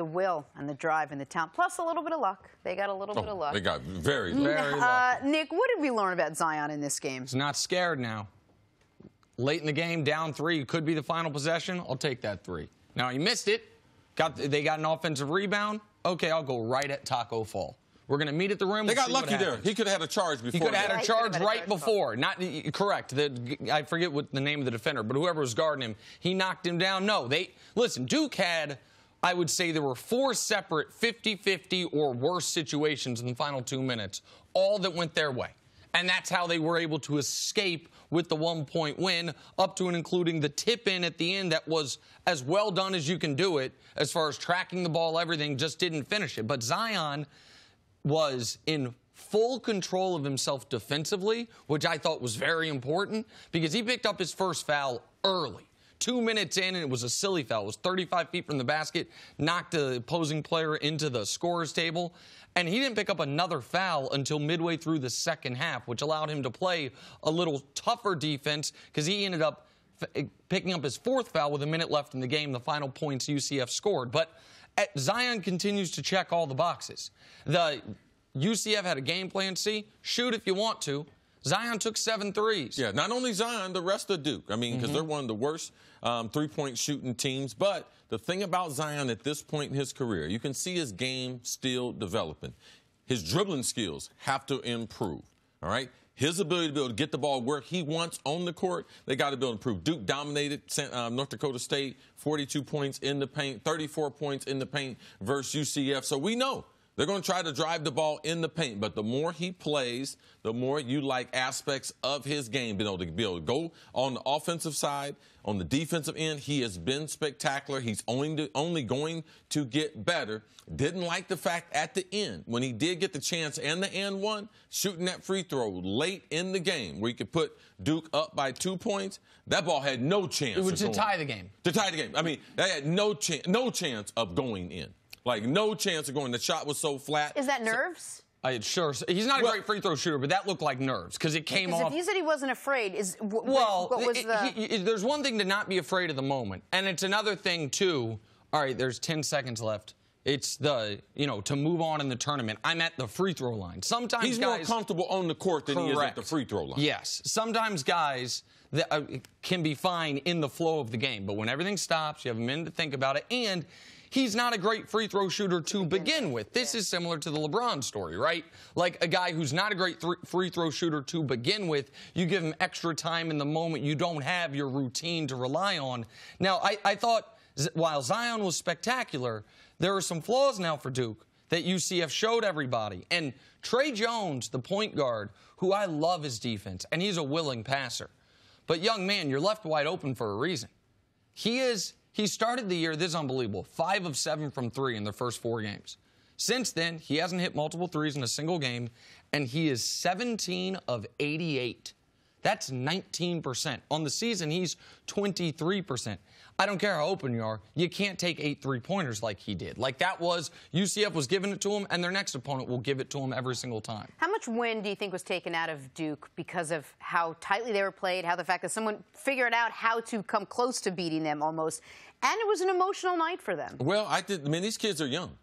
the will and the drive and the talent, plus a little bit of luck. They got a little oh, bit of oh, luck. They got very, mm. very uh, Nick, what did we learn about Zion in this game? He's not scared now. Late in the game, down three, could be the final possession. I'll take that three. Now he missed it. Got they got an offensive rebound. Okay, I'll go right at Taco Fall. We're going to meet at the rim. They we'll got lucky there. He could have had a charge before. He could have had a charge had a right before. Not correct. The, I forget what the name of the defender, but whoever was guarding him, he knocked him down. No, they listen. Duke had I would say there were four separate 50 50 or worse situations in the final two minutes, all that went their way. And that's how they were able to escape with the one point win, up to and including the tip in at the end that was as well done as you can do it, as far as tracking the ball, everything, just didn't finish it. But Zion was in full control of himself defensively, which I thought was very important because he picked up his first foul early. Two minutes in, and it was a silly foul. It was 35 feet from the basket, knocked the opposing player into the scorer's table. And he didn't pick up another foul until midway through the second half, which allowed him to play a little tougher defense because he ended up eh, picking up his fourth foul with a minute left in the game, the final points UCF scored. But eh, Zion continues to check all the boxes. The UCF had a game plan C shoot if you want to, Zion took seven threes. Yeah, not only Zion, the rest of Duke. I mean, because mm-hmm. they're one of the worst um, three point shooting teams. But the thing about Zion at this point in his career, you can see his game still developing. His dribbling skills have to improve. All right? His ability to be able to get the ball where he wants on the court, they got to be able to improve. Duke dominated uh, North Dakota State, 42 points in the paint, 34 points in the paint versus UCF. So we know they're going to try to drive the ball in the paint, but the more he plays, the more you like aspects of his game. Being able to be able to go on the offensive side, on the defensive end. He has been spectacular. He's only to, only going to get better. Didn't like the fact at the end when he did get the chance and the end one shooting that free throw late in the game where he could put Duke up by two points. That ball had no chance. It was to tie the game. To tie the game. I mean, they had no chance, no chance of going in. Like, no chance of going. The shot was so flat. Is that nerves? So I had sure. He's not a well, great free throw shooter, but that looked like nerves because it came off. If you said he wasn't afraid, is well, what was it, the? he, there's one thing to not be afraid of the moment, and it's another thing too. All right, there's 10 seconds left. It's the you know to move on in the tournament. I'm at the free throw line. Sometimes he's guys, more comfortable on the court than correct. he is at the free throw line. Yes, sometimes guys that uh, can be fine in the flow of the game, but when everything stops, you have a minute to think about it, and he's not a great free throw shooter to begin with. This is similar to the LeBron story, right? Like a guy who's not a great th free throw shooter to begin with, you give him extra time in the moment. You don't have your routine to rely on. Now, I, I thought while Zion was spectacular, there are some flaws now for Duke that UCF showed everybody. And Trey Jones, the point guard, who I love his defense, and he's a willing passer. But young man, you're left wide open for a reason. He is he started the year, this is unbelievable, five of seven from three in the first four games. Since then, he hasn't hit multiple threes in a single game, and he is 17 of 88 that's 19%. On the season, he's 23%. I don't care how open you are, you can't take eight three pointers like he did. Like that was, UCF was giving it to him, and their next opponent will give it to him every single time. How much wind do you think was taken out of Duke because of how tightly they were played, how the fact that someone figured out how to come close to beating them almost? And it was an emotional night for them. Well, I I mean, these kids are young.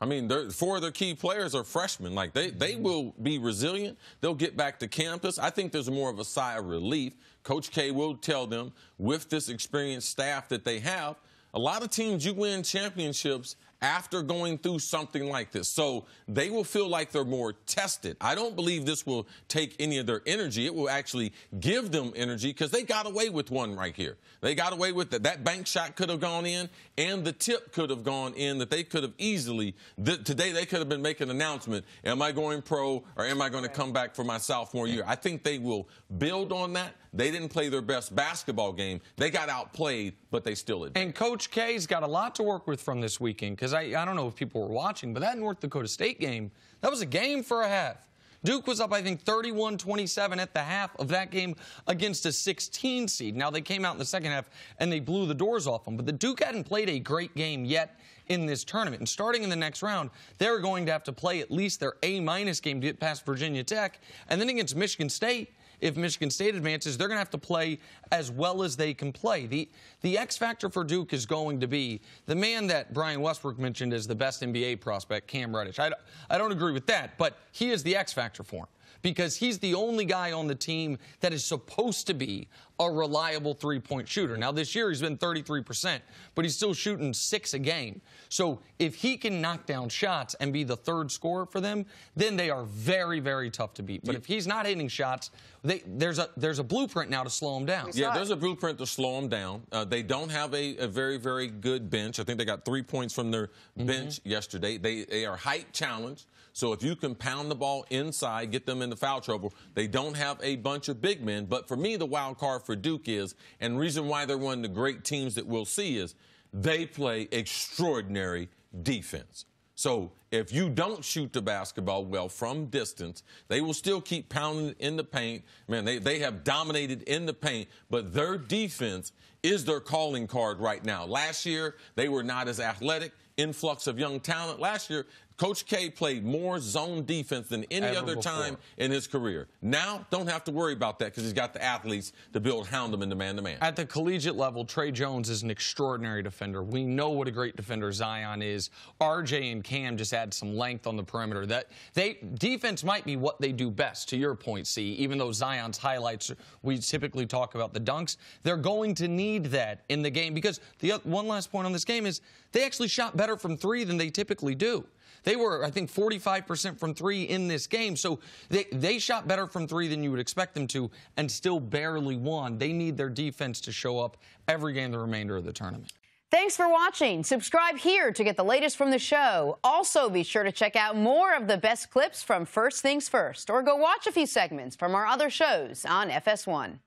I mean, four of their key players are freshmen. Like they, they mm-hmm. will be resilient. They'll get back to campus. I think there's more of a sigh of relief. Coach K will tell them with this experienced staff that they have. A lot of teams you win championships after going through something like this. So they will feel like they're more tested. I don't believe this will take any of their energy. It will actually give them energy because they got away with one right here. They got away with that. That bank shot could have gone in and the tip could have gone in that they could have easily, th today they could have been making an announcement, am I going pro or am I going to come back for my sophomore year? I think they will build on that. They didn't play their best basketball game. They got outplayed, but they still did. And Coach K's got a lot to work with from this weekend because I, I don't know if people were watching, but that North Dakota State game, that was a game for a half. Duke was up, I think, 31 27 at the half of that game against a 16 seed. Now, they came out in the second half and they blew the doors off them, but the Duke hadn't played a great game yet in this tournament. And starting in the next round, they're going to have to play at least their A minus game to get past Virginia Tech. And then against Michigan State, if Michigan State advances, they're going to have to play as well as they can play. The, the X factor for Duke is going to be the man that Brian Westbrook mentioned as the best NBA prospect, Cam Reddish. I, I don't agree with that, but he is the X factor for him because he's the only guy on the team that is supposed to be a reliable three point shooter. Now, this year he's been 33%, but he's still shooting six a game. So if he can knock down shots and be the third scorer for them, then they are very, very tough to beat. But yeah. if he's not hitting shots, they, there's, a, there's a blueprint now to slow him down. Yeah, there's a blueprint to slow him down. Uh, they don't have a, a, very, very good bench. I think they got three points from their bench mm -hmm. yesterday. They, they are height challenged. So if you can pound the ball inside, get them in the into foul trouble. They don't have a bunch of big men. But for me, the wild card for Duke is, and reason why they're one of the great teams that we'll see is they play extraordinary defense. So if you don't shoot the basketball well from distance, they will still keep pounding in the paint. Man, they, they have dominated in the paint, but their defense is their calling card right now. Last year, they were not as athletic. Influx of young talent. Last year, Coach K played more zone defense than any Ever other before. time in his career. Now, don't have to worry about that because he's got the athletes to build hound him into man to man. At the collegiate level, Trey Jones is an extraordinary defender. We know what a great defender Zion is. RJ and Cam just add some length on the perimeter. That they defense might be what they do best. To your point, C, even though Zion's highlights we typically talk about the dunks, they're going to need that in the game because the one last point on this game is they actually shot better from three than they typically do. They were, I think, 45% from three in this game. So they, they shot better from three than you would expect them to and still barely won. They need their defense to show up every game the remainder of the tournament. Thanks for watching. Subscribe here to get the latest from the show. Also, be sure to check out more of the best clips from First Things First, or go watch a few segments from our other shows on FS1.